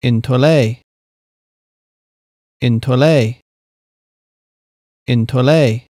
in Tolay in in